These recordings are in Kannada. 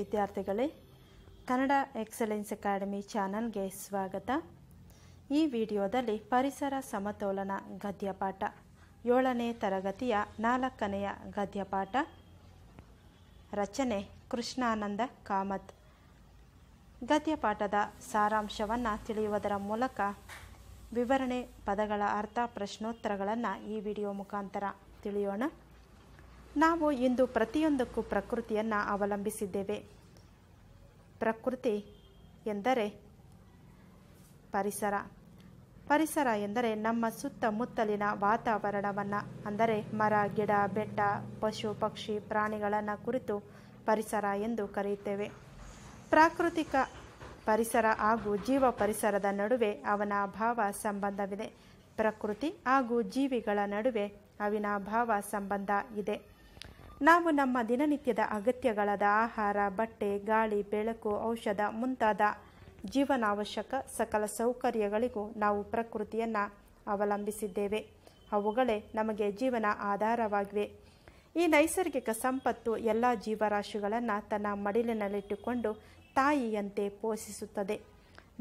ವಿದ್ಯಾರ್ಥಿಗಳೇ ಕನ್ನಡ ಎಕ್ಸಲೆನ್ಸ್ ಅಕಾಡೆಮಿ ಚಾನಲ್ಗೆ ಸ್ವಾಗತ ಈ ವಿಡಿಯೋದಲ್ಲಿ ಪರಿಸರ ಸಮತೋಲನ ಗದ್ಯಪಾಠ ಏಳನೇ ತರಗತಿಯ ನಾಲ್ಕನೆಯ ಗದ್ಯಪಾಠ ರಚನೆ ಕೃಷ್ಣಾನಂದ ಕಾಮತ್ ಗದ್ಯಪಾಠದ ಸಾರಾಂಶವನ್ನು ತಿಳಿಯುವುದರ ಮೂಲಕ ವಿವರಣೆ ಪದಗಳ ಅರ್ಥ ಪ್ರಶ್ನೋತ್ತರಗಳನ್ನು ಈ ವಿಡಿಯೋ ಮುಖಾಂತರ ತಿಳಿಯೋಣ ನಾವು ಇಂದು ಪ್ರತಿಯೊಂದಕ್ಕೂ ಪ್ರಕೃತಿಯನ್ನು ಅವಲಂಬಿಸಿದ್ದೇವೆ ಪ್ರಕೃತಿ ಎಂದರೆ ಪರಿಸರ ಪರಿಸರ ಎಂದರೆ ನಮ್ಮ ಸುತ್ತಮುತ್ತಲಿನ ವಾತಾವರಣವನ್ನು ಅಂದರೆ ಮರ ಗಿಡ ಬೆಟ್ಟ ಪಶು ಪಕ್ಷಿ ಪ್ರಾಣಿಗಳನ್ನು ಕುರಿತು ಪರಿಸರ ಎಂದು ಕರೆಯುತ್ತೇವೆ ಪ್ರಾಕೃತಿಕ ಪರಿಸರ ಹಾಗೂ ಜೀವ ಪರಿಸರದ ನಡುವೆ ಅವನ ಭಾವ ಸಂಬಂಧವಿದೆ ಪ್ರಕೃತಿ ಹಾಗೂ ಜೀವಿಗಳ ನಡುವೆ ಅವಿನಾಭಾವ ಸಂಬಂಧ ಇದೆ ನಾವು ನಮ್ಮ ದಿನನಿತ್ಯದ ಅಗತ್ಯಗಳಾದ ಆಹಾರ ಬಟ್ಟೆ ಗಾಳಿ ಬೆಳಕು ಔಷಧ ಮುಂತಾದ ಜೀವನಾವಶ್ಯಕ ಸಕಲ ಸೌಕರ್ಯಗಳಿಗೂ ನಾವು ಪ್ರಕೃತಿಯನ್ನು ಅವಲಂಬಿಸಿದ್ದೇವೆ ಅವುಗಳೇ ನಮಗೆ ಜೀವನ ಆಧಾರವಾಗಿವೆ ಈ ನೈಸರ್ಗಿಕ ಸಂಪತ್ತು ಎಲ್ಲ ಜೀವರಾಶಿಗಳನ್ನು ತನ್ನ ಮಡಿಲಿನಲ್ಲಿಟ್ಟುಕೊಂಡು ತಾಯಿಯಂತೆ ಪೋಷಿಸುತ್ತದೆ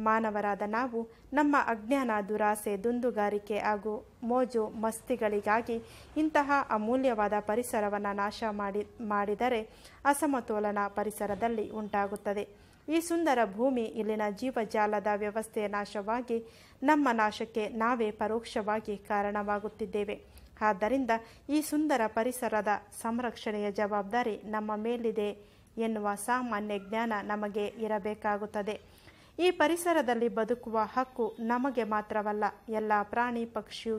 ಮಾನವರಾದ ನಾವು ನಮ್ಮ ಅಜ್ಞಾನ ದುರಾಸೆ ದುಂದುಗಾರಿಕೆ ಹಾಗೂ ಮೋಜು ಮಸ್ತಿಗಳಿಗಾಗಿ ಇಂತಹ ಅಮೂಲ್ಯವಾದ ಪರಿಸರವನ್ನು ನಾಶ ಮಾಡಿ ಮಾಡಿದರೆ ಅಸಮತೋಲನ ಪರಿಸರದಲ್ಲಿ ಉಂಟಾಗುತ್ತದೆ ಈ ಸುಂದರ ಭೂಮಿ ಇಲ್ಲಿನ ಜೀವಜಾಲದ ವ್ಯವಸ್ಥೆಯ ನಾಶವಾಗಿ ನಮ್ಮ ನಾಶಕ್ಕೆ ನಾವೇ ಪರೋಕ್ಷವಾಗಿ ಕಾರಣವಾಗುತ್ತಿದ್ದೇವೆ ಆದ್ದರಿಂದ ಈ ಸುಂದರ ಪರಿಸರದ ಸಂರಕ್ಷಣೆಯ ಜವಾಬ್ದಾರಿ ನಮ್ಮ ಮೇಲಿದೆ ಎನ್ನುವ ಸಾಮಾನ್ಯ ಜ್ಞಾನ ನಮಗೆ ಇರಬೇಕಾಗುತ್ತದೆ ಈ ಪರಿಸರದಲ್ಲಿ ಬದುಕುವ ಹಕ್ಕು ನಮಗೆ ಮಾತ್ರವಲ್ಲ ಎಲ್ಲ ಪ್ರಾಣಿ ಪಕ್ಷಿ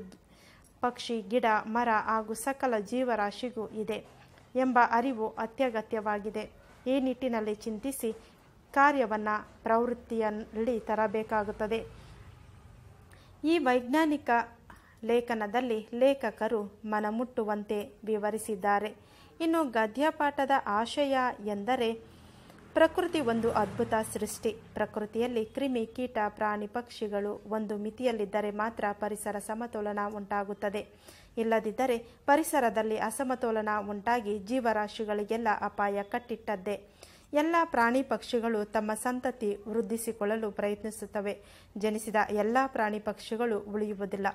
ಪಕ್ಷಿ ಗಿಡ ಮರ ಹಾಗೂ ಸಕಲ ಜೀವರಾಶಿಗೂ ಇದೆ ಎಂಬ ಅರಿವು ಅತ್ಯಗತ್ಯವಾಗಿದೆ ಈ ನಿಟ್ಟಿನಲ್ಲಿ ಚಿಂತಿಸಿ ಕಾರ್ಯವನ್ನು ಪ್ರವೃತ್ತಿಯಲ್ಲಿ ತರಬೇಕಾಗುತ್ತದೆ ಈ ವೈಜ್ಞಾನಿಕ ಲೇಖನದಲ್ಲಿ ಲೇಖಕರು ಮನಮುಟ್ಟುವಂತೆ ವಿವರಿಸಿದ್ದಾರೆ ಇನ್ನು ಗದ್ಯಪಾಠದ ಆಶಯ ಎಂದರೆ ಪ್ರಕೃತಿ ಒಂದು ಅದ್ಭುತ ಸೃಷ್ಟಿ ಪ್ರಕೃತಿಯಲ್ಲಿ ಕ್ರಿಮಿ ಕೀಟ ಪ್ರಾಣಿ ಪಕ್ಷಿಗಳು ಒಂದು ಮಿತಿಯಲ್ಲಿದ್ದರೆ ಮಾತ್ರ ಪರಿಸರ ಸಮತೋಲನ ಉಂಟಾಗುತ್ತದೆ ಇಲ್ಲದಿದ್ದರೆ ಪರಿಸರದಲ್ಲಿ ಅಸಮತೋಲನ ಉಂಟಾಗಿ ಜೀವರಾಶಿಗಳಿಗೆಲ್ಲ ಅಪಾಯ ಕಟ್ಟಿಟ್ಟದ್ದೇ ಎಲ್ಲ ಪ್ರಾಣಿ ಪಕ್ಷಿಗಳು ತಮ್ಮ ಸಂತತಿ ವೃದ್ಧಿಸಿಕೊಳ್ಳಲು ಪ್ರಯತ್ನಿಸುತ್ತವೆ ಜನಿಸಿದ ಎಲ್ಲ ಪ್ರಾಣಿ ಪಕ್ಷಿಗಳು ಉಳಿಯುವುದಿಲ್ಲ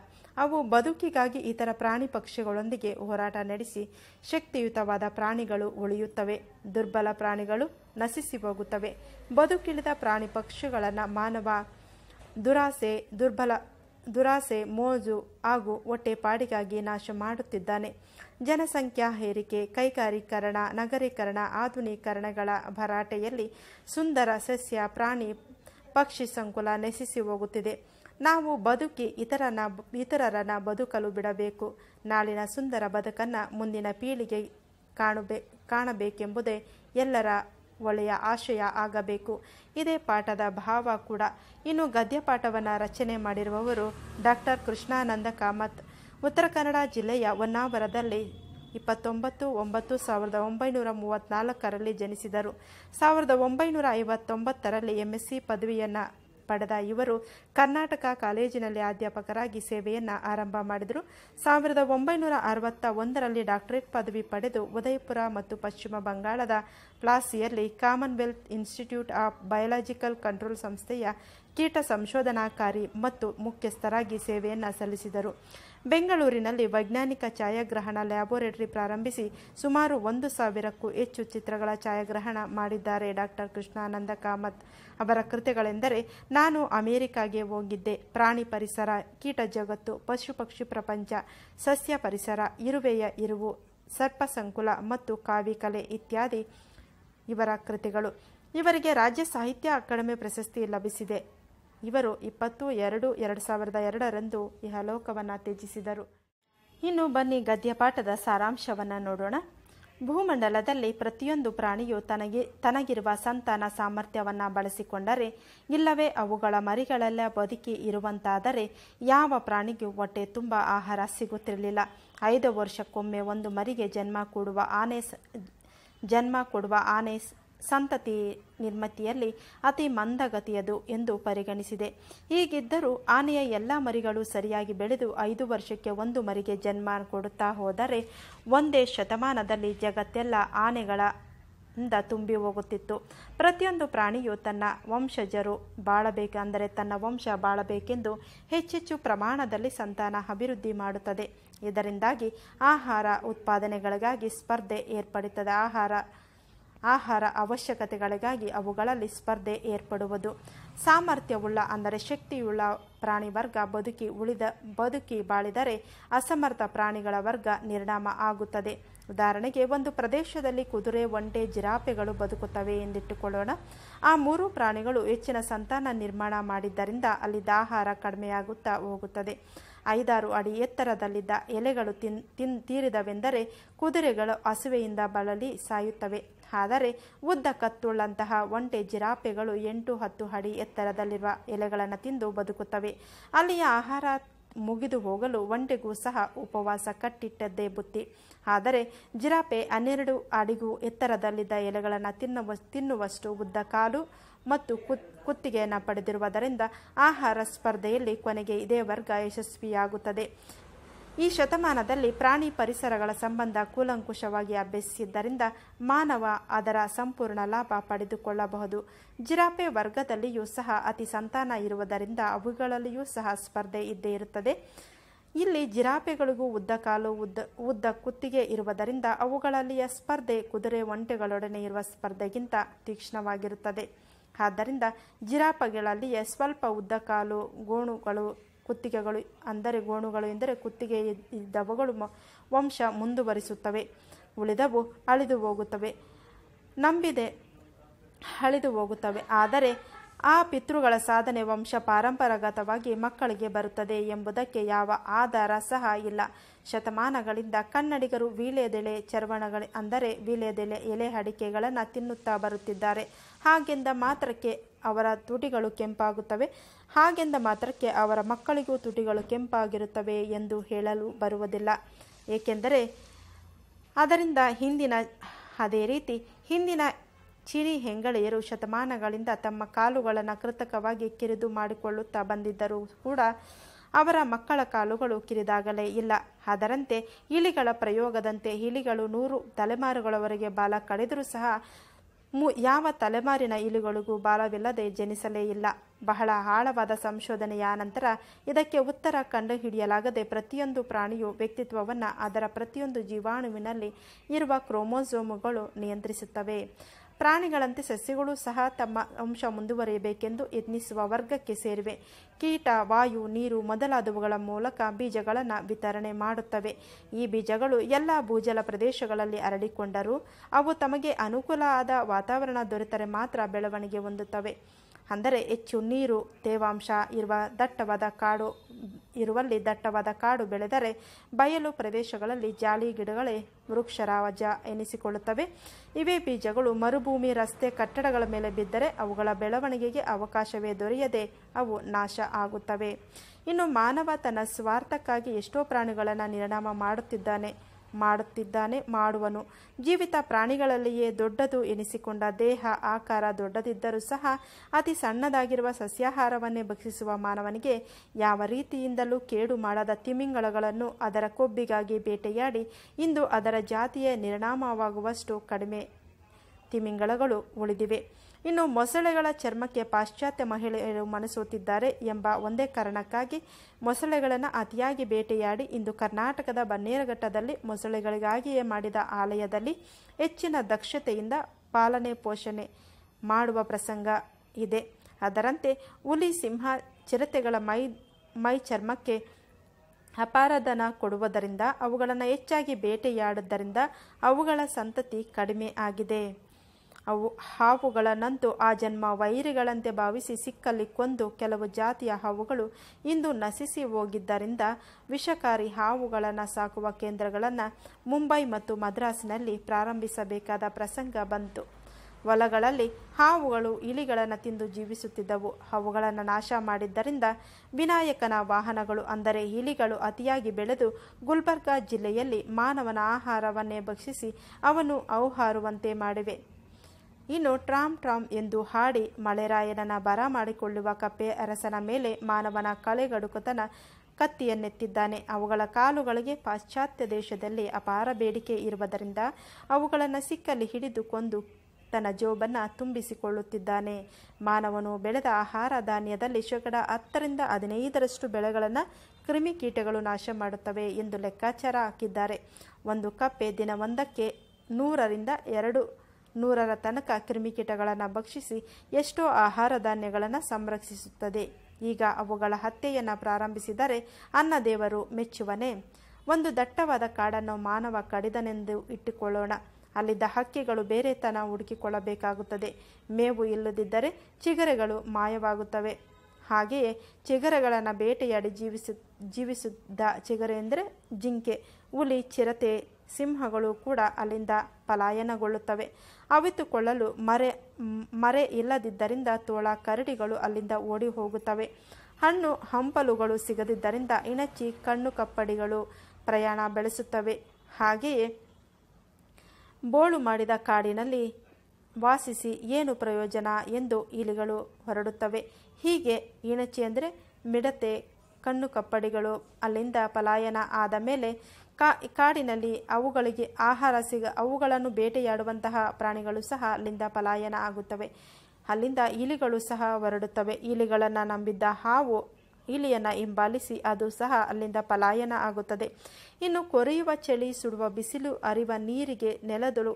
ಅವು ಬದುಕಿಗಾಗಿ ಇತರ ಪ್ರಾಣಿ ಪಕ್ಷಿಗಳೊಂದಿಗೆ ಹೋರಾಟ ನಡೆಸಿ ಶಕ್ತಿಯುತವಾದ ಪ್ರಾಣಿಗಳು ಉಳಿಯುತ್ತವೆ ದುರ್ಬಲ ಪ್ರಾಣಿಗಳು ನಶಿಸಿ ಹೋಗುತ್ತವೆ ಬದುಕಿಳಿದ ಪ್ರಾಣಿ ಪಕ್ಷಿಗಳನ್ನು ಮಾನವ ದುರಾಸೆ ದುರ್ಬಲ ದುರಾಸೆ ಮೋಜು ಹಾಗೂ ಹೊಟ್ಟೆಪಾಡಿಗಾಗಿ ನಾಶ ಮಾಡುತ್ತಿದ್ದಾನೆ ಜನಸಂಖ್ಯಾ ಹೇರಿಕೆ ಕೈಗಾರೀಕರಣ ನಗರೀಕರಣ ಆಧುನೀಕರಣಗಳ ಭರಾಟೆಯಲ್ಲಿ ಸುಂದರ ಸಸ್ಯ ಪ್ರಾಣಿ ಪಕ್ಷಿ ಸಂಕುಲ ನೆಸಿಸಿ ಹೋಗುತ್ತಿದೆ ನಾವು ಬದುಕಿ ಇತರನ ಇತರರನ್ನ ಬದುಕಲು ಬಿಡಬೇಕು ನಾಳಿನ ಸುಂದರ ಬದುಕನ್ನು ಮುಂದಿನ ಪೀಳಿಗೆ ಕಾಣಬೇ ಕಾಣಬೇಕೆಂಬುದೇ ಎಲ್ಲರ ಒಳ್ಳೆಯ ಆಶಯ ಆಗಬೇಕು ಇದೇ ಪಾಠದ ಭಾವ ಕೂಡ ಇನ್ನು ಗದ್ಯಪಾಠವನ್ನು ರಚನೆ ಮಾಡಿರುವವರು ಡಾಕ್ಟರ್ ಕೃಷ್ಣಾನಂದ ಕಾಮತ್ ಉತ್ತರ ಕನ್ನಡ ಜಿಲ್ಲೆಯ ಹೊನ್ನಾವರದಲ್ಲಿ ಇಪ್ಪತ್ತೊಂಬತ್ತು ಒಂಬತ್ತು ಸಾವಿರದ ಒಂಬೈನೂರ ಮೂವತ್ತ್ನಾಲ್ಕರಲ್ಲಿ ಜನಿಸಿದರು ಸಾವಿರದ ಒಂಬೈನೂರ ಐವತ್ತೊಂಬತ್ತರಲ್ಲಿ ಎಮ್ ಎಂಎಸ್ಸಿ ಪದವಿಯನ್ನು ಪಡೆದ ಇವರು ಕರ್ನಾಟಕ ಕಾಲೇಜಿನಲ್ಲಿ ಅಧ್ಯಾಪಕರಾಗಿ ಸೇವೆಯನ್ನು ಆರಂಭ ಮಾಡಿದರು ಸಾವಿರದ ಒಂಬೈನೂರ ಅರವತ್ತ ಒಂದರಲ್ಲಿ ಡಾಕ್ಟರೇಟ್ ಪದವಿ ಪಡೆದು ಉದಯಪುರ ಮತ್ತು ಪಶ್ಚಿಮ ಬಂಗಾಳದ ಪ್ಲಾಸಿಯಲ್ಲಿ Commonwealth Institute of Biological Control ಸಂಸ್ಥೆಯ ಕೀಟ ಸಂಶೋಧನಾಕಾರಿ ಮತ್ತು ಮುಖ್ಯಸ್ಥರಾಗಿ ಸೇವೆಯನ್ನು ಸಲ್ಲಿಸಿದರು ಬೆಂಗಳೂರಿನಲ್ಲಿ ವೈಜ್ಞಾನಿಕ ಛಾಯಾಗ್ರಹಣ ಲ್ಯಾಬೊರೇಟರಿ ಪ್ರಾರಂಭಿಸಿ ಸುಮಾರು ಒಂದು ಸಾವಿರಕ್ಕೂ ಹೆಚ್ಚು ಚಿತ್ರಗಳ ಛಾಯಾಗ್ರಹಣ ಮಾಡಿದ್ದಾರೆ ಡಾಕ್ಟರ್ ಕೃಷ್ಣಾನಂದ ಕಾಮತ್ ಅವರ ಕೃತಿಗಳೆಂದರೆ ನಾನು ಅಮೆರಿಕಾಗೆ ಹೋಗಿದ್ದೆ ಪ್ರಾಣಿ ಪರಿಸರ ಕೀಟ ಜಗತ್ತು ಪಶು ಪಕ್ಷಿ ಪ್ರಪಂಚ ಸಸ್ಯ ಪರಿಸರ ಇರುವೆಯ ಇರುವು ಸರ್ಪ ಸಂಕುಲ ಮತ್ತು ಕಾವಿಕಲೆ ಇತ್ಯಾದಿ ಇವರ ಕೃತಿಗಳು ಇವರಿಗೆ ರಾಜ್ಯ ಸಾಹಿತ್ಯ ಅಕಾಡೆಮಿ ಪ್ರಶಸ್ತಿ ಲಭಿಸಿದೆ ಇವರು ಇಪ್ಪತ್ತು ಎರಡು ಎರಡು ಸಾವಿರದ ಎರಡರಂದು ಇಹಲೋಕವನ್ನು ತ್ಯಜಿಸಿದರು ಇನ್ನು ಬನ್ನಿ ಗದ್ಯಪಾಠದ ಸಾರಾಂಶವನ್ನು ನೋಡೋಣ ಭೂಮಂಡಲದಲ್ಲಿ ಪ್ರತಿಯೊಂದು ಪ್ರಾಣಿಯು ತನಗೆ ತನಗಿರುವ ಸಂತಾನ ಸಾಮರ್ಥ್ಯವನ್ನು ಬಳಸಿಕೊಂಡರೆ ಇಲ್ಲವೇ ಅವುಗಳ ಮರಿಗಳೆಲ್ಲ ಬದುಕಿ ಇರುವಂತಾದರೆ ಯಾವ ಪ್ರಾಣಿಗೂ ಹೊಟ್ಟೆ ತುಂಬ ಆಹಾರ ಸಿಗುತ್ತಿರಲಿಲ್ಲ ಐದು ವರ್ಷಕ್ಕೊಮ್ಮೆ ಒಂದು ಮರಿಗೆ ಜನ್ಮ ಕೊಡುವ ಆನೆ ಜನ್ಮ ಕೊಡುವ ಆನೆ ಸಂತತಿ ನಿರ್ಮತಿಯಲ್ಲಿ ಅತಿ ಮಂದಗತಿಯದು ಎಂದು ಪರಿಗಣಿಸಿದೆ ಹೀಗಿದ್ದರೂ ಆನೆಯ ಎಲ್ಲ ಮರಿಗಳು ಸರಿಯಾಗಿ ಬೆಳೆದು ಐದು ವರ್ಷಕ್ಕೆ ಒಂದು ಮರಿಗೆ ಜನ್ಮ ಕೊಡುತ್ತಾ ಹೋದರೆ ಒಂದೇ ಶತಮಾನದಲ್ಲಿ ಜಗತ್ತೆಲ್ಲ ಆನೆಗಳ ತುಂಬಿ ಹೋಗುತ್ತಿತ್ತು ಪ್ರತಿಯೊಂದು ಪ್ರಾಣಿಯು ತನ್ನ ವಂಶಜರು ಅಂದರೆ ತನ್ನ ವಂಶ ಬಾಳಬೇಕೆಂದು ಹೆಚ್ಚೆಚ್ಚು ಪ್ರಮಾಣದಲ್ಲಿ ಸಂತಾನ ಅಭಿವೃದ್ಧಿ ಮಾಡುತ್ತದೆ ಇದರಿಂದಾಗಿ ಆಹಾರ ಉತ್ಪಾದನೆಗಳಿಗಾಗಿ ಸ್ಪರ್ಧೆ ಏರ್ಪಡುತ್ತದೆ ಆಹಾರ ಆಹಾರ ಅವಶ್ಯಕತೆಗಳಿಗಾಗಿ ಅವುಗಳಲ್ಲಿ ಸ್ಪರ್ಧೆ ಏರ್ಪಡುವುದು ಸಾಮರ್ಥ್ಯವುಳ್ಳ ಅಂದರೆ ಶಕ್ತಿಯುಳ್ಳ ಪ್ರಾಣಿ ವರ್ಗ ಬದುಕಿ ಉಳಿದ ಬದುಕಿ ಬಾಳಿದರೆ ಅಸಮರ್ಥ ಪ್ರಾಣಿಗಳ ವರ್ಗ ನಿರ್ಣಾಮ ಆಗುತ್ತದೆ ಉದಾಹರಣೆಗೆ ಒಂದು ಪ್ರದೇಶದಲ್ಲಿ ಕುದುರೆ ಒಂಟೆ ಜಿರಾಪೆಗಳು ಬದುಕುತ್ತವೆ ಎಂದಿಟ್ಟುಕೊಳ್ಳೋಣ ಆ ಮೂರು ಪ್ರಾಣಿಗಳು ಹೆಚ್ಚಿನ ಸಂತಾನ ನಿರ್ಮಾಣ ಮಾಡಿದ್ದರಿಂದ ಅಲ್ಲಿದ್ದ ಆಹಾರ ಕಡಿಮೆಯಾಗುತ್ತಾ ಹೋಗುತ್ತದೆ ಐದಾರು ಅಡಿ ಎತ್ತರದಲ್ಲಿದ್ದ ಎಲೆಗಳು ತಿನ್ ತಿನ್ ತೀರಿದವೆಂದರೆ ಕುದುರೆಗಳು ಹಸುವೆಯಿಂದ ಬಳಲಿ ಸಾಯುತ್ತವೆ ಆದರೆ ಉದ್ದ ಕತ್ತುಳ್ಳಂತಹ ಒಂಟೆ ಜಿರಾಪೆಗಳು ಎಂಟು ಹತ್ತು ಅಡಿ ಎತ್ತರದಲ್ಲಿರುವ ಎಲೆಗಳನ್ನು ತಿಂದು ಬದುಕುತ್ತವೆ ಅಲ್ಲಿಯ ಆಹಾರ ಮುಗಿದು ಹೋಗಲು ಒಂಟೆಗೂ ಸಹ ಉಪವಾಸ ಕಟ್ಟಿಟ್ಟದ್ದೇ ಬುತ್ತಿ ಆದರೆ ಜಿರಾಪೆ ಹನ್ನೆರಡು ಅಡಿಗೂ ಎತ್ತರದಲ್ಲಿದ್ದ ಎಲೆಗಳನ್ನು ತಿನ್ನುವ ತಿನ್ನುವಷ್ಟು ಉದ್ದ ಕಾಲು ಮತ್ತು ಕುತ್ತಿಗೆಯನ್ನು ಪಡೆದಿರುವುದರಿಂದ ಆಹಾರ ಸ್ಪರ್ಧೆಯಲ್ಲಿ ಕೊನೆಗೆ ಇದೇ ವರ್ಗ ಯಶಸ್ವಿಯಾಗುತ್ತದೆ ಈ ಶತಮಾನದಲ್ಲಿ ಪ್ರಾಣಿ ಪರಿಸರಗಳ ಸಂಬಂಧ ಕೂಲಂಕುಷವಾಗಿ ಅಭ್ಯಸಿಸಿದ್ದರಿಂದ ಮಾನವ ಅದರ ಸಂಪೂರ್ಣ ಲಾಭ ಪಡೆದುಕೊಳ್ಳಬಹುದು ಜಿರಾಫೆ ವರ್ಗದಲ್ಲಿಯೂ ಸಹ ಅತಿ ಸಂತಾನ ಇರುವುದರಿಂದ ಅವುಗಳಲ್ಲಿಯೂ ಸಹ ಸ್ಪರ್ಧೆ ಇದ್ದೇ ಇರುತ್ತದೆ ಇಲ್ಲಿ ಜಿರಾಪೆಗಳಿಗೂ ಉದ್ದ ಕಾಲು ಉದ್ದ ಉದ್ದ ಕುತ್ತಿಗೆ ಇರುವುದರಿಂದ ಅವುಗಳಲ್ಲಿಯ ಸ್ಪರ್ಧೆ ಕುದುರೆ ಒಂಟೆಗಳೊಡನೆ ಇರುವ ಸ್ಪರ್ಧೆಗಿಂತ ತೀಕ್ಷ್ಣವಾಗಿರುತ್ತದೆ ಆದ್ದರಿಂದ ಜಿರಾಪಗಳಲ್ಲಿ ಸ್ವಲ್ಪ ಉದ್ದ ಕಾಲು ಗೋಣುಗಳು ಕುತ್ತಿಗೆಗಳು ಅಂದರೆ ಗೋಣುಗಳು ಎಂದರೆ ಕುತ್ತಿಗೆ ಇದ್ದವುಗಳು ವಂಶ ಮುಂದುವರಿಸುತ್ತವೆ ಉಳಿದವು ಅಳಿದು ಹೋಗುತ್ತವೆ ನಂಬಿದೆ ಅಳಿದು ಹೋಗುತ್ತವೆ ಆದರೆ ಆ ಪಿತೃಗಳ ಸಾಧನೆ ವಂಶ ಪಾರಂಪರಾಗತವಾಗಿ ಮಕ್ಕಳಿಗೆ ಬರುತ್ತದೆ ಎಂಬುದಕ್ಕೆ ಯಾವ ಆಧಾರ ಸಹ ಇಲ್ಲ ಶತಮಾನಗಳಿಂದ ಕನ್ನಡಿಗರು ವೀಳ್ಯದೆಲೆ ಚರ್ವಣಗಳ ಅಂದರೆ ವೀಳ್ಯದೆಲೆ ಎಲೆ ಅಡಿಕೆಗಳನ್ನು ತಿನ್ನುತ್ತಾ ಬರುತ್ತಿದ್ದಾರೆ ಹಾಗೆಂದ ಮಾತ್ರಕ್ಕೆ ಅವರ ತುಟಿಗಳು ಕೆಂಪಾಗುತ್ತವೆ ಹಾಗೆಂದ ಮಾತ್ರಕ್ಕೆ ಅವರ ಮಕ್ಕಳಿಗೂ ತುಟಿಗಳು ಕೆಂಪಾಗಿರುತ್ತವೆ ಎಂದು ಹೇಳಲು ಬರುವುದಿಲ್ಲ ಏಕೆಂದರೆ ಅದರಿಂದ ಹಿಂದಿನ ಅದೇ ರೀತಿ ಹಿಂದಿನ ಚಿರಿ ಹೆಂಗಳೆಯರು ಶತಮಾನಗಳಿಂದ ತಮ್ಮ ಕಾಲುಗಳನ್ನು ಕೃತಕವಾಗಿ ಕಿರಿದು ಮಾಡಿಕೊಳ್ಳುತ್ತಾ ಬಂದಿದ್ದರೂ ಕೂಡ ಅವರ ಮಕ್ಕಳ ಕಾಲುಗಳು ಕಿರಿದಾಗಲೇ ಇಲ್ಲ ಅದರಂತೆ ಇಲಿಗಳ ಪ್ರಯೋಗದಂತೆ ಇಲಿಗಳು ನೂರು ತಲೆಮಾರುಗಳವರೆಗೆ ಬಾಲ ಕಳೆದರೂ ಸಹ ಮು ಯಾವ ತಲೆಮಾರಿನ ಇಲಿಗಳಿಗೂ ಬಾಲವಿಲ್ಲದೆ ಜನಿಸಲೇ ಇಲ್ಲ ಬಹಳ ಆಳವಾದ ಸಂಶೋಧನೆಯ ನಂತರ ಇದಕ್ಕೆ ಉತ್ತರ ಕಂಡುಹಿಡಿಯಲಾಗದೆ ಪ್ರತಿಯೊಂದು ಪ್ರಾಣಿಯು ವ್ಯಕ್ತಿತ್ವವನ್ನು ಅದರ ಪ್ರತಿಯೊಂದು ಜೀವಾಣುವಿನಲ್ಲಿ ಇರುವ ಕ್ರೋಮೋಸೋಮುಗಳು ನಿಯಂತ್ರಿಸುತ್ತವೆ ಪ್ರಾಣಿಗಳಂತೆ ಸಸ್ಯಗಳು ಸಹ ತಮ್ಮ ಅಂಶ ಮುಂದುವರಿಯಬೇಕೆಂದು ಯತ್ನಿಸುವ ವರ್ಗಕ್ಕೆ ಸೇರಿವೆ ಕೀಟ ವಾಯು ನೀರು ಮೊದಲಾದವುಗಳ ಮೂಲಕ ಬೀಜಗಳನ್ನು ವಿತರಣೆ ಮಾಡುತ್ತವೆ ಈ ಬೀಜಗಳು ಎಲ್ಲ ಭೂಜಲ ಪ್ರದೇಶಗಳಲ್ಲಿ ಅರಳಿಕೊಂಡರೂ ಅವು ತಮಗೆ ಅನುಕೂಲ ಆದ ವಾತಾವರಣ ದೊರೆತರೆ ಮಾತ್ರ ಬೆಳವಣಿಗೆ ಹೊಂದುತ್ತವೆ ಅಂದರೆ ಹೆಚ್ಚು ನೀರು ತೇವಾಂಶ ಇರುವ ದಟ್ಟವಾದ ಕಾಡು ಇರುವಲ್ಲಿ ದಟ್ಟವಾದ ಕಾಡು ಬೆಳೆದರೆ ಬಯಲು ಪ್ರದೇಶಗಳಲ್ಲಿ ಜಾಲಿ ಗಿಡಗಳೇ ವೃಕ್ಷರಾವಜ ಎನಿಸಿಕೊಳ್ಳುತ್ತವೆ ಇವೇ ಬೀಜಗಳು ಮರುಭೂಮಿ ರಸ್ತೆ ಕಟ್ಟಡಗಳ ಮೇಲೆ ಬಿದ್ದರೆ ಅವುಗಳ ಬೆಳವಣಿಗೆಗೆ ಅವಕಾಶವೇ ದೊರೆಯದೆ ಅವು ನಾಶ ಆಗುತ್ತವೆ ಇನ್ನು ಮಾನವ ತನ್ನ ಸ್ವಾರ್ಥಕ್ಕಾಗಿ ಎಷ್ಟೋ ಪ್ರಾಣಿಗಳನ್ನು ನಿರ್ಣಾಮ ಮಾಡುತ್ತಿದ್ದಾನೆ ಮಾಡುತ್ತಿದ್ದಾನೆ ಮಾಡುವನು ಜೀವಿತ ಪ್ರಾಣಿಗಳಲ್ಲಿಯೇ ದೊಡ್ಡದು ಎನಿಸಿಕೊಂಡ ದೇಹ ಆಕಾರ ದೊಡ್ಡದಿದ್ದರೂ ಸಹ ಅತಿ ಸಣ್ಣದಾಗಿರುವ ಸಸ್ಯಾಹಾರವನ್ನೇ ಭಕ್ಷಿಸುವ ಮಾನವನಿಗೆ ಯಾವ ರೀತಿಯಿಂದಲೂ ಕೇಡು ಮಾಡದ ತಿಮಿಂಗಳಗಳನ್ನು ಅದರ ಕೊಬ್ಬಿಗಾಗಿ ಬೇಟೆಯಾಡಿ ಇಂದು ಅದರ ಜಾತಿಯೇ ನಿರ್ಣಾಮವಾಗುವಷ್ಟು ಕಡಿಮೆ ತಿಮಿಂಗಳಗಳು ಉಳಿದಿವೆ ಇನ್ನು ಮೊಸಳೆಗಳ ಚರ್ಮಕ್ಕೆ ಪಾಶ್ಚಾತ್ಯ ಮಹಿಳೆಯರು ಮನಸೋತಿದ್ದಾರೆ ಎಂಬ ಒಂದೇ ಕಾರಣಕ್ಕಾಗಿ ಮೊಸಳೆಗಳನ್ನು ಅತಿಯಾಗಿ ಬೇಟೆಯಾಡಿ ಇಂದು ಕರ್ನಾಟಕದ ಬನ್ನೇರಘಟ್ಟದಲ್ಲಿ ಮೊಸಳೆಗಳಿಗಾಗಿಯೇ ಮಾಡಿದ ಆಲಯದಲ್ಲಿ ಹೆಚ್ಚಿನ ದಕ್ಷತೆಯಿಂದ ಪಾಲನೆ ಪೋಷಣೆ ಮಾಡುವ ಪ್ರಸಂಗ ಇದೆ ಅದರಂತೆ ಹುಲಿ ಸಿಂಹ ಚಿರತೆಗಳ ಮೈ ಮೈ ಚರ್ಮಕ್ಕೆ ಅಪಾರಧನ ಕೊಡುವುದರಿಂದ ಅವುಗಳನ್ನು ಹೆಚ್ಚಾಗಿ ಬೇಟೆಯಾಡುವುದರಿಂದ ಅವುಗಳ ಸಂತತಿ ಕಡಿಮೆ ಆಗಿದೆ ಅವು ಹಾವುಗಳನ್ನಂತೂ ಆ ಜನ್ಮ ವೈರಿಗಳಂತೆ ಭಾವಿಸಿ ಸಿಕ್ಕಲ್ಲಿ ಕೊಂದು ಕೆಲವು ಜಾತಿಯ ಹಾವುಗಳು ಇಂದು ನಶಿಸಿ ಹೋಗಿದ್ದರಿಂದ ವಿಷಕಾರಿ ಹಾವುಗಳನ್ನು ಸಾಕುವ ಕೇಂದ್ರಗಳನ್ನು ಮುಂಬೈ ಮತ್ತು ಮದ್ರಾಸ್ನಲ್ಲಿ ಪ್ರಾರಂಭಿಸಬೇಕಾದ ಪ್ರಸಂಗ ಬಂತು ಹೊಲಗಳಲ್ಲಿ ಹಾವುಗಳು ಇಲಿಗಳನ್ನು ತಿಂದು ಜೀವಿಸುತ್ತಿದ್ದವು ಅವುಗಳನ್ನು ನಾಶ ಮಾಡಿದ್ದರಿಂದ ವಿನಾಯಕನ ವಾಹನಗಳು ಅಂದರೆ ಇಲಿಗಳು ಅತಿಯಾಗಿ ಬೆಳೆದು ಗುಲ್ಬರ್ಗಾ ಜಿಲ್ಲೆಯಲ್ಲಿ ಮಾನವನ ಆಹಾರವನ್ನೇ ಭಕ್ಷಿಸಿ ಅವನು ಔಹಾರುವಂತೆ ಮಾಡಿವೆ ಇನ್ನು ಟ್ರಾಮ್ ಟ್ರಾಮ್ ಎಂದು ಹಾಡಿ ಮಳೆರಾಯನನ ಬರ ಮಾಡಿಕೊಳ್ಳುವ ಕಪ್ಪೆ ಅರಸನ ಮೇಲೆ ಮಾನವನ ಕಳೆಗಡುಕುತನ ಕತ್ತಿಯನ್ನೆತ್ತಿದ್ದಾನೆ ಅವುಗಳ ಕಾಲುಗಳಿಗೆ ಪಾಶ್ಚಾತ್ಯ ದೇಶದಲ್ಲಿ ಅಪಾರ ಬೇಡಿಕೆ ಇರುವುದರಿಂದ ಅವುಗಳನ್ನು ಸಿಕ್ಕಲ್ಲಿ ಹಿಡಿದು ಕೊಂದು ತನ್ನ ಜೋಬನ್ನು ತುಂಬಿಸಿಕೊಳ್ಳುತ್ತಿದ್ದಾನೆ ಮಾನವನು ಬೆಳೆದ ಆಹಾರ ಧಾನ್ಯದಲ್ಲಿ ಶೇಕಡ ಹತ್ತರಿಂದ ಹದಿನೈದರಷ್ಟು ಬೆಳೆಗಳನ್ನು ಕ್ರಿಮಿಕೀಟಗಳು ನಾಶ ಮಾಡುತ್ತವೆ ಎಂದು ಲೆಕ್ಕಾಚಾರ ಹಾಕಿದ್ದಾರೆ ಒಂದು ಕಪ್ಪೆ ದಿನವೊಂದಕ್ಕೆ ನೂರರಿಂದ ಎರಡು ನೂರರ ತನಕ ಕ್ರಿಮಿಕೀಟಗಳನ್ನು ಭಕ್ಷಿಸಿ ಎಷ್ಟೋ ಆಹಾರ ಧಾನ್ಯಗಳನ್ನು ಸಂರಕ್ಷಿಸುತ್ತದೆ ಈಗ ಅವುಗಳ ಹತ್ಯೆಯನ್ನು ಪ್ರಾರಂಭಿಸಿದರೆ ಅನ್ನದೇವರು ಮೆಚ್ಚುವನೇ ಒಂದು ದಟ್ಟವಾದ ಕಾಡನ್ನು ಮಾನವ ಕಡಿದನೆಂದು ಇಟ್ಟುಕೊಳ್ಳೋಣ ಅಲ್ಲಿದ್ದ ಹಕ್ಕಿಗಳು ಬೇರೆ ತನ ಹುಡುಕಿಕೊಳ್ಳಬೇಕಾಗುತ್ತದೆ ಮೇವು ಇಲ್ಲದಿದ್ದರೆ ಚಿಗರೆಗಳು ಮಾಯವಾಗುತ್ತವೆ ಹಾಗೆಯೇ ಚಿಗರೆಗಳನ್ನು ಬೇಟೆಯಾಡಿ ಜೀವಿಸು ಜೀವಿಸಿದ್ದ ಚಿಗರೆ ಎಂದರೆ ಜಿಂಕೆ ಹುಲಿ ಚಿರತೆ ಸಿಂಹಗಳು ಕೂಡ ಅಲ್ಲಿಂದ ಪಲಾಯನಗೊಳ್ಳುತ್ತವೆ ಅವಿತುಕೊಳ್ಳಲು ಮರೆ ಮರೆ ಇಲ್ಲದಿದ್ದರಿಂದ ತೋಳ ಕರಡಿಗಳು ಅಲ್ಲಿಂದ ಓಡಿ ಹೋಗುತ್ತವೆ ಹಣ್ಣು ಹಂಪಲುಗಳು ಸಿಗದಿದ್ದರಿಂದ ಇಣಚಿ ಕಣ್ಣು ಕಪ್ಪಡಿಗಳು ಪ್ರಯಾಣ ಬೆಳೆಸುತ್ತವೆ ಹಾಗೆಯೇ ಬೋಳು ಮಾಡಿದ ಕಾಡಿನಲ್ಲಿ ವಾಸಿಸಿ ಏನು ಪ್ರಯೋಜನ ಎಂದು ಇಲಿಗಳು ಹೊರಡುತ್ತವೆ ಹೀಗೆ ಇಣಚಿ ಅಂದರೆ ಮಿಡತೆ ಕಣ್ಣು ಕಪ್ಪಡಿಗಳು ಅಲ್ಲಿಂದ ಪಲಾಯನ ಆದ ಮೇಲೆ ಕಾ ಕಾಡಿನಲ್ಲಿ ಅವುಗಳಿಗೆ ಆಹಾರ ಸಿಗ ಅವುಗಳನ್ನು ಬೇಟೆಯಾಡುವಂತಹ ಪ್ರಾಣಿಗಳು ಸಹ ಅಲ್ಲಿಂದ ಪಲಾಯನ ಆಗುತ್ತವೆ ಅಲ್ಲಿಂದ ಇಲಿಗಳು ಸಹ ಹೊರಡುತ್ತವೆ ಇಲಿಗಳನ್ನು ನಂಬಿದ್ದ ಹಾವು ಇಲಿಯನ್ನು ಹಿಂಬಾಲಿಸಿ ಅದು ಸಹ ಅಲ್ಲಿಂದ ಪಲಾಯನ ಆಗುತ್ತದೆ ಇನ್ನು ಕೊರೆಯುವ ಚಳಿ ಸುಡುವ ಬಿಸಿಲು ಅರಿವ ನೀರಿಗೆ ನೆಲದಳು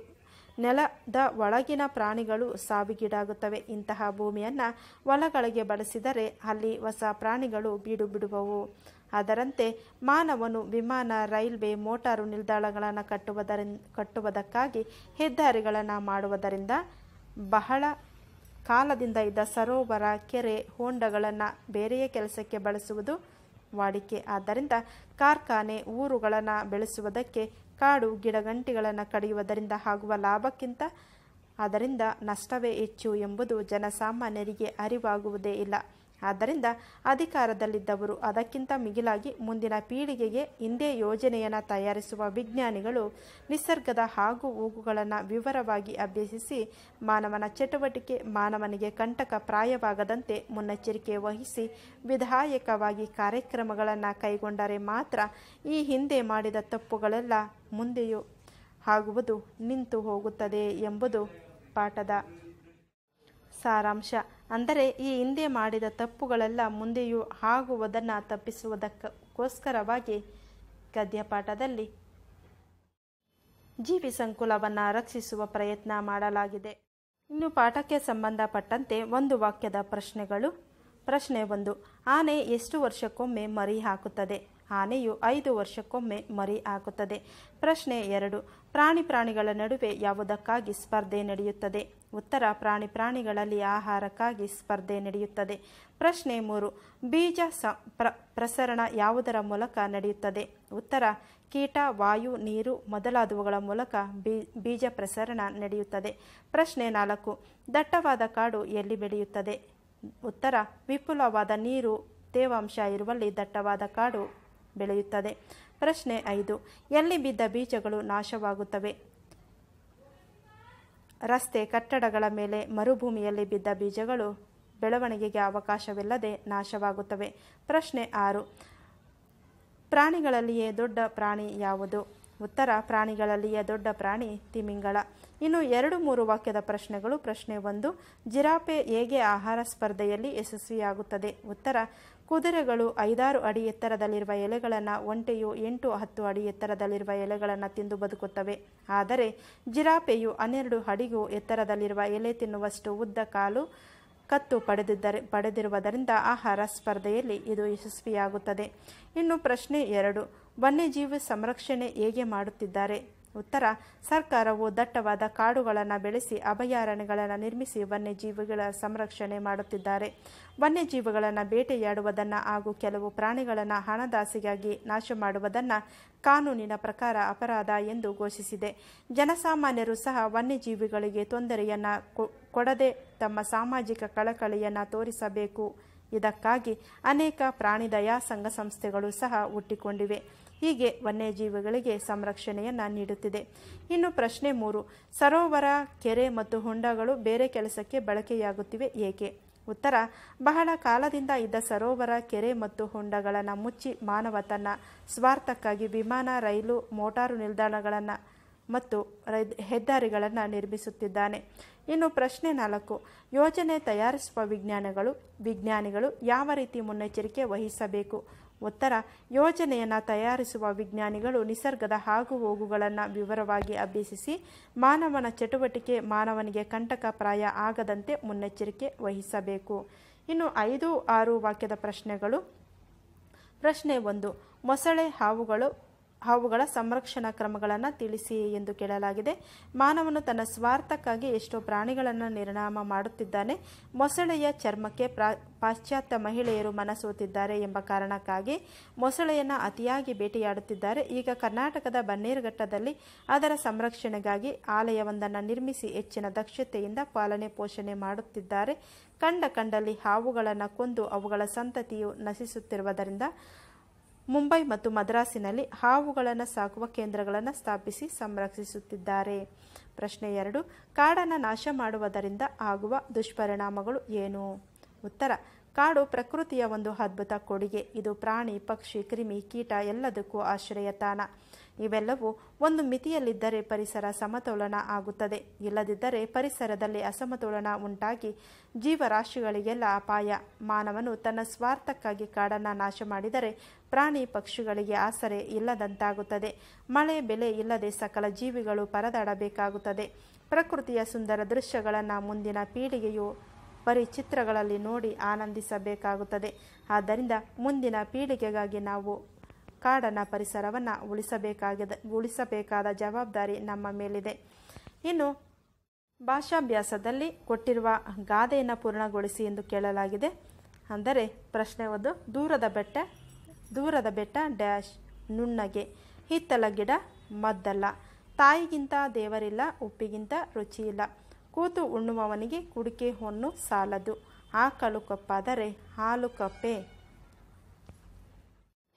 ನೆಲದ ಒಳಗಿನ ಪ್ರಾಣಿಗಳು ಸಾವಿಗೀಡಾಗುತ್ತವೆ ಇಂತಹ ಭೂಮಿಯನ್ನು ಹೊಲಗಳಿಗೆ ಬಳಸಿದರೆ ಅಲ್ಲಿ ಹೊಸ ಪ್ರಾಣಿಗಳು ಬೀಡು ಬಿಡುವವು ಅದರಂತೆ ಮಾನವನು ವಿಮಾನ ರೈಲ್ವೆ ಮೋಟಾರು ನಿಲ್ದಾಣಗಳನ್ನು ಕಟ್ಟುವುದರಿ ಕಟ್ಟುವುದಕ್ಕಾಗಿ ಹೆದ್ದಾರಿಗಳನ್ನು ಮಾಡುವುದರಿಂದ ಬಹಳ ಕಾಲದಿಂದ ಇದ್ದ ಸರೋವರ ಕೆರೆ ಹೊಂಡಗಳನ್ನು ಬೇರೆಯೇ ಕೆಲಸಕ್ಕೆ ಬಳಸುವುದು ವಾಡಿಕೆ ಆದ್ದರಿಂದ ಕಾರ್ಖಾನೆ ಊರುಗಳನ್ನು ಬೆಳೆಸುವುದಕ್ಕೆ ಕಾಡು ಗಿಡಗಂಟಿಗಳನ್ನು ಕಡಿಯುವುದರಿಂದ ಆಗುವ ಲಾಭಕ್ಕಿಂತ ಅದರಿಂದ ನಷ್ಟವೇ ಹೆಚ್ಚು ಎಂಬುದು ಜನಸಾಮಾನ್ಯರಿಗೆ ಅರಿವಾಗುವುದೇ ಇಲ್ಲ ಆದ್ದರಿಂದ ಅಧಿಕಾರದಲ್ಲಿದ್ದವರು ಅದಕ್ಕಿಂತ ಮಿಗಿಲಾಗಿ ಮುಂದಿನ ಪೀಳಿಗೆಗೆ ಹಿಂದೆ ಯೋಜನೆಯನ್ನು ತಯಾರಿಸುವ ವಿಜ್ಞಾನಿಗಳು ನಿಸರ್ಗದ ಹಾಗೂ ಹೂಗುಗಳನ್ನು ವಿವರವಾಗಿ ಅಭ್ಯಸಿಸಿ ಮಾನವನ ಚಟುವಟಿಕೆ ಮಾನವನಿಗೆ ಕಂಟಕ ಪ್ರಾಯವಾಗದಂತೆ ಮುನ್ನೆಚ್ಚರಿಕೆ ವಹಿಸಿ ವಿಧಾಯಕವಾಗಿ ಕಾರ್ಯಕ್ರಮಗಳನ್ನು ಕೈಗೊಂಡರೆ ಮಾತ್ರ ಈ ಹಿಂದೆ ಮಾಡಿದ ತಪ್ಪುಗಳೆಲ್ಲ ಮುಂದೆಯೂ ಆಗುವುದು ನಿಂತು ಹೋಗುತ್ತದೆ ಎಂಬುದು ಪಾಠದ ಸಾರಾಂಶ ಅಂದರೆ ಈ ಹಿಂದೆ ಮಾಡಿದ ತಪ್ಪುಗಳೆಲ್ಲ ಮುಂದೆಯೂ ಆಗುವುದನ್ನು ತಪ್ಪಿಸುವುದಕ್ಕೋಸ್ಕರವಾಗಿ ಗದ್ಯಪಾಠದಲ್ಲಿ ಜೀವಿ ಸಂಕುಲವನ್ನು ರಕ್ಷಿಸುವ ಪ್ರಯತ್ನ ಮಾಡಲಾಗಿದೆ ಇನ್ನು ಪಾಠಕ್ಕೆ ಸಂಬಂಧಪಟ್ಟಂತೆ ಒಂದು ವಾಕ್ಯದ ಪ್ರಶ್ನೆಗಳು ಪ್ರಶ್ನೆ ಒಂದು ಆನೆ ಎಷ್ಟು ವರ್ಷಕ್ಕೊಮ್ಮೆ ಮರಿ ಹಾಕುತ್ತದೆ ಆನೆಯು ಐದು ವರ್ಷಕ್ಕೊಮ್ಮೆ ಮರಿ ಹಾಕುತ್ತದೆ ಪ್ರಶ್ನೆ ಎರಡು ಪ್ರಾಣಿ ಪ್ರಾಣಿಗಳ ನಡುವೆ ಯಾವುದಕ್ಕಾಗಿ ಸ್ಪರ್ಧೆ ನಡೆಯುತ್ತದೆ ಉತ್ತರ ಪ್ರಾಣಿ ಪ್ರಾಣಿಗಳಲ್ಲಿ ಆಹಾರಕ್ಕಾಗಿ ಸ್ಪರ್ಧೆ ನಡೆಯುತ್ತದೆ ಪ್ರಶ್ನೆ ಮೂರು ಬೀಜ ಪ್ರಸರಣ ಯಾವುದರ ಮೂಲಕ ನಡೆಯುತ್ತದೆ ಉತ್ತರ ಕೀಟ ವಾಯು ನೀರು ಮೊದಲಾದವುಗಳ ಮೂಲಕ ಬೀಜ ಪ್ರಸರಣ ನಡೆಯುತ್ತದೆ ಪ್ರಶ್ನೆ ನಾಲ್ಕು ದಟ್ಟವಾದ ಕಾಡು ಎಲ್ಲಿ ಬೆಳೆಯುತ್ತದೆ ಉತ್ತರ ವಿಪುಲವಾದ ನೀರು ತೇವಾಂಶ ಇರುವಲ್ಲಿ ದಟ್ಟವಾದ ಕಾಡು ಬೆಳೆಯುತ್ತದೆ ಪ್ರಶ್ನೆ ಐದು ಎಲ್ಲಿ ಬಿದ್ದ ಬೀಜಗಳು ನಾಶವಾಗುತ್ತವೆ ರಸ್ತೆ ಕಟ್ಟಡಗಳ ಮೇಲೆ ಮರುಭೂಮಿಯಲ್ಲಿ ಬಿದ್ದ ಬೀಜಗಳು ಬೆಳವಣಿಗೆಗೆ ಅವಕಾಶವಿಲ್ಲದೆ ನಾಶವಾಗುತ್ತವೆ ಪ್ರಶ್ನೆ ಆರು ಪ್ರಾಣಿಗಳಲ್ಲಿಯೇ ದೊಡ್ಡ ಪ್ರಾಣಿ ಯಾವುದು ಉತ್ತರ ಪ್ರಾಣಿಗಳಲ್ಲಿಯೇ ದೊಡ್ಡ ಪ್ರಾಣಿ ತಿಮಿಂಗಳ ಇನ್ನು ಎರಡು ಮೂರು ವಾಕ್ಯದ ಪ್ರಶ್ನೆಗಳು ಪ್ರಶ್ನೆ ಒಂದು ಜಿರಾಫೆ ಹೇಗೆ ಆಹಾರ ಸ್ಪರ್ಧೆಯಲ್ಲಿ ಯಶಸ್ವಿಯಾಗುತ್ತದೆ ಉತ್ತರ ಕುದುರೆಗಳು ಐದಾರು ಅಡಿ ಎತ್ತರದಲ್ಲಿರುವ ಎಲೆಗಳನ್ನು ಒಂಟೆಯು ಎಂಟು ಹತ್ತು ಅಡಿ ಎತ್ತರದಲ್ಲಿರುವ ಎಲೆಗಳನ್ನು ತಿಂದು ಬದುಕುತ್ತವೆ ಆದರೆ ಜಿರಾಫೆಯು ಹನ್ನೆರಡು ಅಡಿಗೂ ಎತ್ತರದಲ್ಲಿರುವ ಎಲೆ ತಿನ್ನುವಷ್ಟು ಉದ್ದ ಕಾಲು ಕತ್ತು ಪಡೆದಿದ್ದರೆ ಪಡೆದಿರುವುದರಿಂದ ಆಹಾರ ಸ್ಪರ್ಧೆಯಲ್ಲಿ ಇದು ಯಶಸ್ವಿಯಾಗುತ್ತದೆ ಇನ್ನು ಪ್ರಶ್ನೆ ಎರಡು ವನ್ಯಜೀವಿ ಸಂರಕ್ಷಣೆ ಹೇಗೆ ಮಾಡುತ್ತಿದ್ದಾರೆ ಉತ್ತರ ಸರ್ಕಾರವು ದಟ್ಟವಾದ ಕಾಡುಗಳನ್ನು ಬೆಳೆಸಿ ಅಭಯಾರಣ್ಯಗಳನ್ನು ನಿರ್ಮಿಸಿ ವನ್ಯಜೀವಿಗಳ ಸಂರಕ್ಷಣೆ ಮಾಡುತ್ತಿದ್ದಾರೆ ವನ್ಯಜೀವಿಗಳನ್ನು ಬೇಟೆಯಾಡುವುದನ್ನು ಹಾಗೂ ಕೆಲವು ಪ್ರಾಣಿಗಳನ್ನು ಹಣದಾಸಿಗಾಗಿ ನಾಶ ಮಾಡುವುದನ್ನು ಕಾನೂನಿನ ಪ್ರಕಾರ ಅಪರಾಧ ಎಂದು ಘೋಷಿಸಿದೆ ಜನಸಾಮಾನ್ಯರು ಸಹ ವನ್ಯಜೀವಿಗಳಿಗೆ ತೊಂದರೆಯನ್ನು ಕೊಡದೆ ತಮ್ಮ ಸಾಮಾಜಿಕ ಕಳಕಳಿಯನ್ನು ತೋರಿಸಬೇಕು ಇದಕ್ಕಾಗಿ ಅನೇಕ ಪ್ರಾಣಿ ದಯಾ ಸಂಘ ಸಂಸ್ಥೆಗಳು ಸಹ ಹುಟ್ಟಿಕೊಂಡಿವೆ ಹೀಗೆ ವನ್ಯಜೀವಿಗಳಿಗೆ ಸಂರಕ್ಷಣೆಯನ್ನು ನೀಡುತ್ತಿದೆ ಇನ್ನು ಪ್ರಶ್ನೆ ಮೂರು ಸರೋವರ ಕೆರೆ ಮತ್ತು ಹುಂಡಗಳು ಬೇರೆ ಕೆಲಸಕ್ಕೆ ಬಳಕೆಯಾಗುತ್ತಿವೆ ಏಕೆ ಉತ್ತರ ಬಹಳ ಕಾಲದಿಂದ ಇದ್ದ ಸರೋವರ ಕೆರೆ ಮತ್ತು ಹೊಂಡಗಳನ್ನು ಮುಚ್ಚಿ ಮಾನವ ತನ್ನ ಸ್ವಾರ್ಥಕ್ಕಾಗಿ ವಿಮಾನ ರೈಲು ಮೋಟಾರು ನಿಲ್ದಾಣಗಳನ್ನು ಮತ್ತು ಹೆದ್ದಾರಿಗಳನ್ನು ನಿರ್ಮಿಸುತ್ತಿದ್ದಾನೆ ಇನ್ನು ಪ್ರಶ್ನೆ ನಾಲ್ಕು ಯೋಜನೆ ತಯಾರಿಸುವ ವಿಜ್ಞಾನಗಳು ವಿಜ್ಞಾನಿಗಳು ಯಾವ ರೀತಿ ಮುನ್ನೆಚ್ಚರಿಕೆ ವಹಿಸಬೇಕು ಉತ್ತರ ಯೋಜನೆಯನ್ನು ತಯಾರಿಸುವ ವಿಜ್ಞಾನಿಗಳು ನಿಸರ್ಗದ ಹಾಗು ಹೋಗುಗಳನ್ನು ವಿವರವಾಗಿ ಅಭ್ಯಸಿಸಿ ಮಾನವನ ಚಟುವಟಿಕೆ ಮಾನವನಿಗೆ ಕಂಟಕ ಪ್ರಾಯ ಆಗದಂತೆ ಮುನ್ನೆಚ್ಚರಿಕೆ ವಹಿಸಬೇಕು ಇನ್ನು ಐದು ಆರು ವಾಕ್ಯದ ಪ್ರಶ್ನೆಗಳು ಪ್ರಶ್ನೆ ಒಂದು ಮೊಸಳೆ ಹಾವುಗಳು ಅವುಗಳ ಸಂರಕ್ಷಣಾ ಕ್ರಮಗಳನ್ನು ತಿಳಿಸಿ ಎಂದು ಕೇಳಲಾಗಿದೆ ಮಾನವನು ತನ್ನ ಸ್ವಾರ್ಥಕ್ಕಾಗಿ ಎಷ್ಟೋ ಪ್ರಾಣಿಗಳನ್ನು ನಿರ್ಣಾಮ ಮಾಡುತ್ತಿದ್ದಾನೆ ಮೊಸಳೆಯ ಚರ್ಮಕ್ಕೆ ಪಾಶ್ಚಾತ್ಯ ಮಹಿಳೆಯರು ಮನಸೋತಿದ್ದಾರೆ ಎಂಬ ಕಾರಣಕ್ಕಾಗಿ ಮೊಸಳೆಯನ್ನು ಅತಿಯಾಗಿ ಭೇಟಿಯಾಡುತ್ತಿದ್ದಾರೆ ಈಗ ಕರ್ನಾಟಕದ ಬನ್ನೇರುಘಟ್ಟದಲ್ಲಿ ಅದರ ಸಂರಕ್ಷಣೆಗಾಗಿ ಆಲಯವೊಂದನ್ನು ನಿರ್ಮಿಸಿ ಹೆಚ್ಚಿನ ದಕ್ಷತೆಯಿಂದ ಪಾಲನೆ ಪೋಷಣೆ ಮಾಡುತ್ತಿದ್ದಾರೆ ಕಂಡ ಕಂಡಲ್ಲಿ ಹಾವುಗಳನ್ನು ಕೊಂದು ಅವುಗಳ ಸಂತತಿಯು ನಶಿಸುತ್ತಿರುವುದರಿಂದ ಮುಂಬೈ ಮತ್ತು ಮದ್ರಾಸಿನಲ್ಲಿ ಹಾವುಗಳನ್ನು ಸಾಕುವ ಕೇಂದ್ರಗಳನ್ನು ಸ್ಥಾಪಿಸಿ ಸಂರಕ್ಷಿಸುತ್ತಿದ್ದಾರೆ ಪ್ರಶ್ನೆ ಎರಡು ಕಾಡನ್ನು ನಾಶ ಮಾಡುವುದರಿಂದ ಆಗುವ ದುಷ್ಪರಿಣಾಮಗಳು ಏನು ಉತ್ತರ ಕಾಡು ಪ್ರಕೃತಿಯ ಒಂದು ಅದ್ಭುತ ಕೊಡುಗೆ ಇದು ಪ್ರಾಣಿ ಪಕ್ಷಿ ಕ್ರಿಮಿ ಕೀಟ ಎಲ್ಲದಕ್ಕೂ ಆಶ್ರಯ ತಾಣ ಇವೆಲ್ಲವೂ ಒಂದು ಮಿತಿಯಲ್ಲಿದ್ದರೆ ಪರಿಸರ ಸಮತೋಲನ ಆಗುತ್ತದೆ ಇಲ್ಲದಿದ್ದರೆ ಪರಿಸರದಲ್ಲಿ ಅಸಮತೋಲನ ಉಂಟಾಗಿ ಜೀವರಾಶಿಗಳಿಗೆಲ್ಲ ಅಪಾಯ ಮಾನವನು ತನ್ನ ಸ್ವಾರ್ಥಕ್ಕಾಗಿ ಕಾಡನ್ನು ನಾಶ ಮಾಡಿದರೆ ಪ್ರಾಣಿ ಪಕ್ಷಿಗಳಿಗೆ ಆಸರೆ ಇಲ್ಲದಂತಾಗುತ್ತದೆ ಮಳೆ ಬೆಲೆ ಇಲ್ಲದೆ ಸಕಲ ಜೀವಿಗಳು ಪರದಾಡಬೇಕಾಗುತ್ತದೆ ಪ್ರಕೃತಿಯ ಸುಂದರ ದೃಶ್ಯಗಳನ್ನು ಮುಂದಿನ ಪೀಳಿಗೆಯು ಪರಿಚಿತ್ರಗಳಲ್ಲಿ ನೋಡಿ ಆನಂದಿಸಬೇಕಾಗುತ್ತದೆ ಆದ್ದರಿಂದ ಮುಂದಿನ ಪೀಳಿಗೆಗಾಗಿ ನಾವು ಕಾಡನ ಪರಿಸರವನ್ನು ಉಳಿಸಬೇಕಾಗಿದೆ ಉಳಿಸಬೇಕಾದ ಜವಾಬ್ದಾರಿ ನಮ್ಮ ಮೇಲಿದೆ ಇನ್ನು ಭಾಷಾಭ್ಯಾಸದಲ್ಲಿ ಕೊಟ್ಟಿರುವ ಗಾದೆಯನ್ನು ಪೂರ್ಣಗೊಳಿಸಿ ಎಂದು ಕೇಳಲಾಗಿದೆ ಅಂದರೆ ಪ್ರಶ್ನೆ ಒಂದು ದೂರದ ಬೆಟ್ಟ ದೂರದ ಬೆಟ್ಟ ಡ್ಯಾಶ್ ನುಣ್ಣಗೆ ಹಿತ್ತಲ ಗಿಡ ಮದ್ದಲ್ಲ ತಾಯಿಗಿಂತ ದೇವರಿಲ್ಲ ಉಪ್ಪಿಗಿಂತ ರುಚಿಯಿಲ್ಲ ಕೂತು ಉಣ್ಣುವವನಿಗೆ ಕುಡಿಕೆ ಹೊನ್ನು ಸಾಲದು ಆಕಲು ಕಪ್ಪಾದರೆ ಹಾಲು ಕಪ್ಪೆ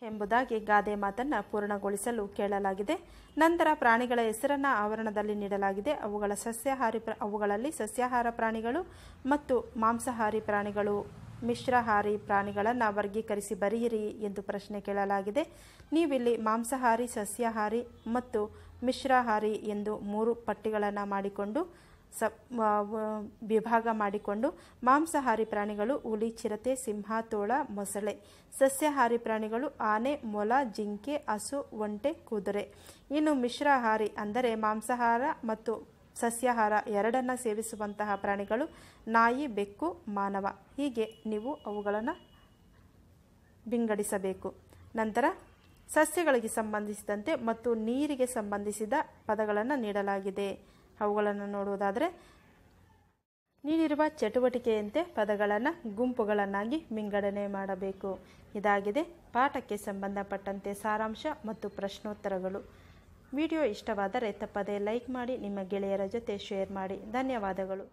ಎಂಬುದಾಗಿ ಗಾದೆ ಮಾತನ್ನು ಪೂರ್ಣಗೊಳಿಸಲು ಕೇಳಲಾಗಿದೆ ನಂತರ ಪ್ರಾಣಿಗಳ ಹೆಸರನ್ನು ಆವರಣದಲ್ಲಿ ನೀಡಲಾಗಿದೆ ಅವುಗಳ ಸಸ್ಯಾಹಾರಿ ಪ್ರ ಅವುಗಳಲ್ಲಿ ಸಸ್ಯಾಹಾರ ಪ್ರಾಣಿಗಳು ಮತ್ತು ಮಾಂಸಾಹಾರಿ ಪ್ರಾಣಿಗಳು ಮಿಶ್ರಾಹಾರಿ ಪ್ರಾಣಿಗಳನ್ನು ವರ್ಗೀಕರಿಸಿ ಬರೆಯಿರಿ ಎಂದು ಪ್ರಶ್ನೆ ಕೇಳಲಾಗಿದೆ ನೀವಿಲ್ಲಿ ಮಾಂಸಾಹಾರಿ ಸಸ್ಯಾಹಾರಿ ಮತ್ತು ಮಿಶ್ರಾಹಾರಿ ಎಂದು ಮೂರು ಪಟ್ಟಿಗಳನ್ನು ಮಾಡಿಕೊಂಡು ಸ ವಿಭಾಗ ಮಾಡಿಕೊಂಡು ಮಾಂಸಾಹಾರಿ ಪ್ರಾಣಿಗಳು ಹುಲಿ ಚಿರತೆ ಸಿಂಹ ತೋಳ ಮೊಸಳೆ ಸಸ್ಯಾಹಾರಿ ಪ್ರಾಣಿಗಳು ಆನೆ ಮೊಲ ಜಿಂಕೆ ಹಸು ಒಂಟೆ ಕುದುರೆ ಇನ್ನು ಮಿಶ್ರಾಹಾರಿ ಅಂದರೆ ಮಾಂಸಾಹಾರ ಮತ್ತು ಸಸ್ಯಾಹಾರ ಎರಡನ್ನ ಸೇವಿಸುವಂತಹ ಪ್ರಾಣಿಗಳು ನಾಯಿ ಬೆಕ್ಕು ಮಾನವ ಹೀಗೆ ನೀವು ಅವುಗಳನ್ನು ವಿಂಗಡಿಸಬೇಕು ನಂತರ ಸಸ್ಯಗಳಿಗೆ ಸಂಬಂಧಿಸಿದಂತೆ ಮತ್ತು ನೀರಿಗೆ ಸಂಬಂಧಿಸಿದ ಪದಗಳನ್ನು ನೀಡಲಾಗಿದೆ ಅವುಗಳನ್ನು ನೋಡುವುದಾದರೆ ನೀಡಿರುವ ಚಟುವಟಿಕೆಯಂತೆ ಪದಗಳನ್ನು ಗುಂಪುಗಳನ್ನಾಗಿ ವಿಂಗಡಣೆ ಮಾಡಬೇಕು ಇದಾಗಿದೆ ಪಾಠಕ್ಕೆ ಸಂಬಂಧಪಟ್ಟಂತೆ ಸಾರಾಂಶ ಮತ್ತು ಪ್ರಶ್ನೋತ್ತರಗಳು ವಿಡಿಯೋ ಇಷ್ಟವಾದರೆ ತಪ್ಪದೇ ಲೈಕ್ ಮಾಡಿ ನಿಮ್ಮ ಗೆಳೆಯರ ಜೊತೆ ಶೇರ್ ಮಾಡಿ ಧನ್ಯವಾದಗಳು